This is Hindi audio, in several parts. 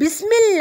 बिसमीम्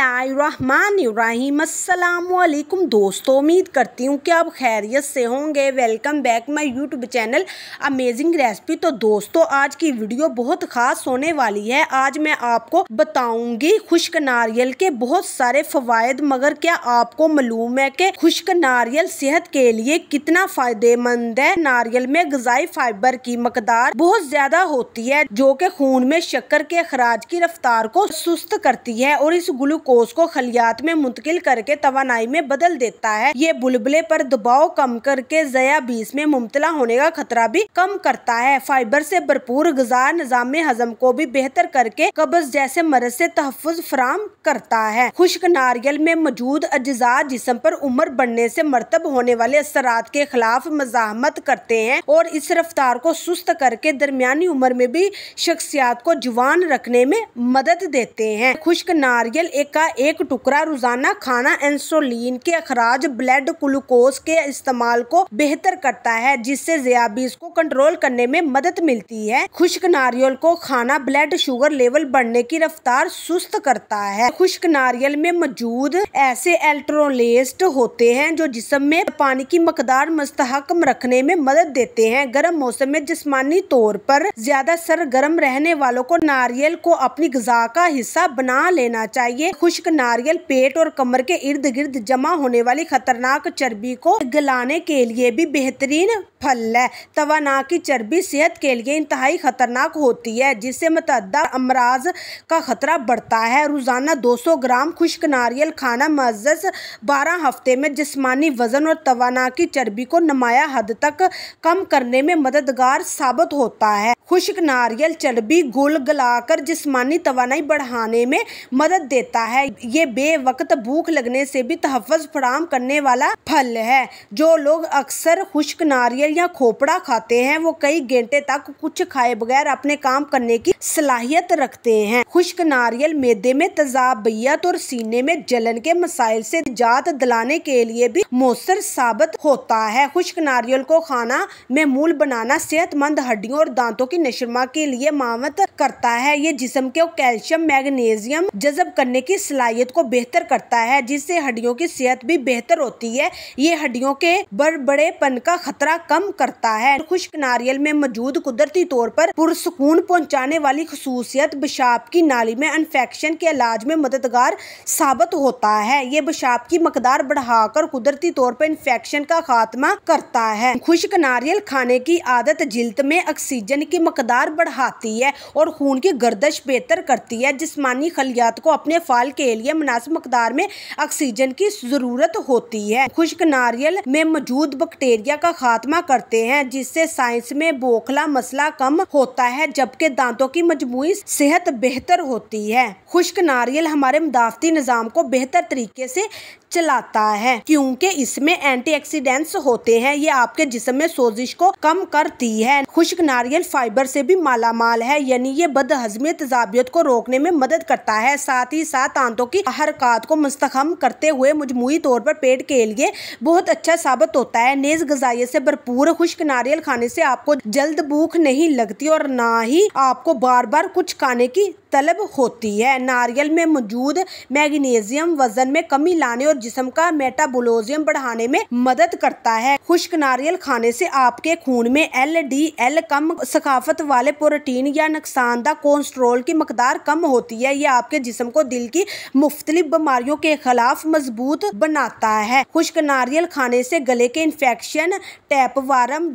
दोस्तों उम्मीद करती हूँ कि आप खैरियत से होंगे welcome back my YouTube channel amazing recipe तो दोस्तों आज की वीडियो बहुत ख़ास होने वाली है आज मैं आपको बताऊंगी खुश्क नारियल के बहुत सारे फवायद मगर क्या आपको मालूम है कि खुश्क नारियल सेहत के लिए कितना फ़ायदेमंद है नारियल में गजाई फाइबर की मकदार बहुत ज़्यादा होती है जो कि खून में शक्कर के अखराज की रफ्तार को सुस्त करती है और इस ग्लूकोज को खलियात में मुंतकिल करके तवानाई में बदल देता है ये बुलबुले पर दबाव कम करके बीस में मुमतला होने का खतरा भी कम करता है फाइबर से भरपूर गजा निज़ाम हजम को भी बेहतर करके कब्ज जैसे मरज से तहफ़ फ्राहम करता है खुश्क नारियल में मौजूद अज्जा जिसम पर उम्र बढ़ने से मरतब होने वाले असरात के खिलाफ मजामत करते हैं और इस रफ्तार को सुस्त करके दरमिया उम्र में भी शख्सियात को जुबान रखने में मदद देते हैं खुश्क नारियल एक का एक टुकड़ा रोजाना खाना इंसुलिन के अखराज ब्लड ग्लूकोज के इस्तेमाल को बेहतर करता है जिससे जयाबीज को कंट्रोल करने में मदद मिलती है खुश्क नारियल को खाना ब्लड शुगर लेवल बढ़ने की रफ्तार सुस्त करता है खुश्क नारियल में मौजूद ऐसे एल्ट्रोलेस्ट होते हैं जो जिसम में पानी की मकदार मस्तहकम रखने में मदद देते हैं गर्म मौसम में जिसमानी तौर पर ज्यादा सर गर्म रहने वालों को नारियल को अपनी गजा का हिस्सा बना लेना करना चाहिए खुश्क नारियल पेट और कमर के इर्द गिर्द जमा होने वाली खतरनाक चर्बी को गलाने के लिए भी बेहतरीन फल है तवाना की चर्बी सेहत के लिए इंतहाई खतरनाक होती है जिससे मतदा अमराज का खतरा बढ़ता है रोज़ाना 200 ग्राम खुश्क नारियल खाना मजस 12 हफ्ते में जिस्मानी वजन और तवाना की चर्बी को नुमाया हद तक कम करने में मददगार साबित होता है खुश्क नारियल चर्बी गुल गलाकर जिस्मानी तो बढ़ाने में मदद मदद देता है ये बेवक्त भूख लगने से भी तहफ़ फराम करने वाला फल है जो लोग अक्सर खुश्क नारियल या खोपड़ा खाते हैं वो कई घंटे तक कुछ खाए बगैर अपने काम करने की सलाहियत रखते हैं खुश्क नारियल मैदे में तजाबियत और सीने में जलन के मसाइल से जात दिलाने के लिए भी मौसर साबित होता है खुश्क नारियल को खाना में मूल बनाना सेहतमंद हड्डियों और दांतों की नशरमा के लिए मामत करता है ये जिसम के कैल्शियम मैग्नीशियम जज सब करने की सलाहियत को बेहतर करता है जिससे हड्डियों की सेहत भी बेहतर होती है ये हड्डियों के बड़ पन का खतरा कम करता है खुश्क नारियल में मौजूद कुदरती तौर पर पुरसकून पहुंचाने वाली खसूसियत पेशाब की नाली में इन्फेक्शन के इलाज में मददगार साबित होता है ये पेशाब की मकदार बढ़ाकर कुदरती तौर पर इन्फेक्शन का खात्मा करता है खुश्क नारियल खाने की आदत जिल्द में ऑक्सीजन की मकदार बढ़ाती है और खून की गर्दश बेहतर करती है जिसमानी खलियात को अपने फाल के लिए मुनासिब मकदार में ऑक्सीजन की ज़रूरत होती है खुश्क नारियल में मौजूद बैक्टीरिया का खात्मा करते हैं जिससे साइंस में बोखला मसला कम होता है जबकि दांतों की मजमू सेहत बेहतर होती है खुश्क नारियल हमारे मुदाफती निज़ाम को बेहतर तरीके से चलाता है क्योंकि इसमें एंटीऑक्सीडेंट्स होते हैं ये आपके जिसम में सोजिश को कम करती है खुश्क नारियल फाइबर से भी मालामाल है यानी ये बदहजमी तजाबियत को रोकने में मदद करता है साथ साथ ही साथ आंतों की हरकत को मुस्तकम करते हुए मजमू तौर पर पेट के लिए बहुत अच्छा साबित होता है नेज गजाइय से भरपूर खुश्क नारियल खाने से आपको जल्द भूख नहीं लगती और ना ही आपको बार बार कुछ खाने की तलब होती है नारियल में मौजूद मैग्नीशियम वजन में कमी लाने और जिसम का मेटाबोलोजियम बढ़ाने में मदद करता है खुश्क नारियल खाने से आपके खून में एल डी एल कम सकाफत वाले प्रोटीन या नुकसानदा कोलेस्ट्रोल की मकदार कम होती है यह आपके जिसम जिसम को दिल की मुख्तलिफ बीमारियों के खिलाफ मजबूत बनाता है खुश्क नारियल खाने से गले के इन्फेक्शन टैप वारम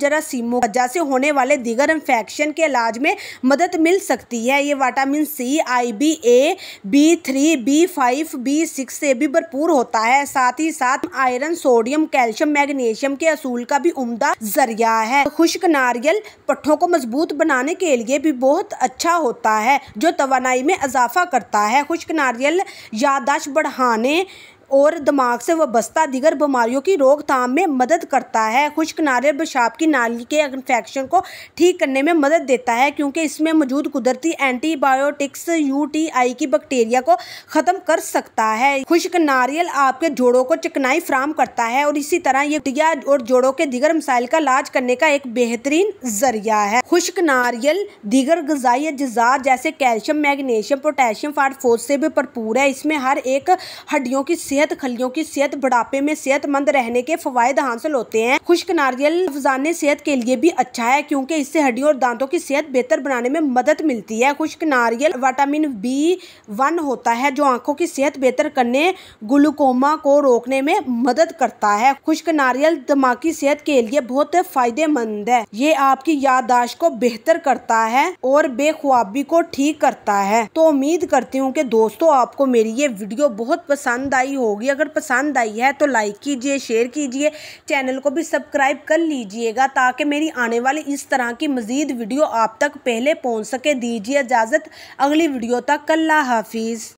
वजह से होने वाले दिगर इन्फेक्शन के इलाज में मदद मिल सकती है ये vitamin C I B A B three B five B six से भी भरपूर होता है साथ ही साथ आयरन सोडियम कैल्शियम मैग्नीशियम के असूल का भी उम्दा जरिया है खुश्क नारियल पट्ठों को मजबूत बनाने के लिए भी बहुत अच्छा होता है जो तोानाई में इजाफा करता है खुश्क नारियल यादाश्त बढ़ाने और दिमाग से वस्ता दिगर बीमारियों की रोकथाम में मदद करता है खुश्क नारियल पेशाब की नाली के इन्फेक्शन को ठीक करने में मदद देता है क्योंकि इसमें मौजूद कुदरती एंटीबायोटिक्स यूटीआई की बैक्टीरिया को ख़त्म कर सकता है खुश्क नारियल आपके जोड़ों को चिकनाई फ्राहम करता है और इसी तरह ये टिया और जोड़ों के दिगर मसाइल का इलाज करने का एक बेहतरीन जरिया है खुश्क नारियल दीगर गजाई अजात जैसे कैल्शियम मैग्नीशियम पोटेशियम फाटफोस से भी भरपूर है इसमें हर एक हड्डियों की सेहत खलियों की सेहत बुढ़ापे में सेहतमंद रहने के फायदे हासिल होते हैं खुश्क नारियल अफजाने सेहत के लिए भी अच्छा है क्योंकि इससे हड्डियों और दांतों की सेहत बेहतर बनाने में मदद मिलती है खुश्क नारियल विटामिन बी वन होता है जो आंखों की सेहत बेहतर करने ग्लूकोमा को रोकने में मदद करता है खुश्क नारियल दिमागी सेहत के लिए बहुत फायदेमंद है ये आपकी याददाश्त को बेहतर करता है और बेख्वाबी को ठीक करता है तो उम्मीद करती हूँ कि दोस्तों आपको मेरी ये वीडियो बहुत पसंद आई हो होगी अगर पसंद आई है तो लाइक कीजिए शेयर कीजिए चैनल को भी सब्सक्राइब कर लीजिएगा ताकि मेरी आने वाली इस तरह की मज़ीद वीडियो आप तक पहले पहुँच सके दीजिए इजाज़त अगली वीडियो तक कल्ला हाफिज़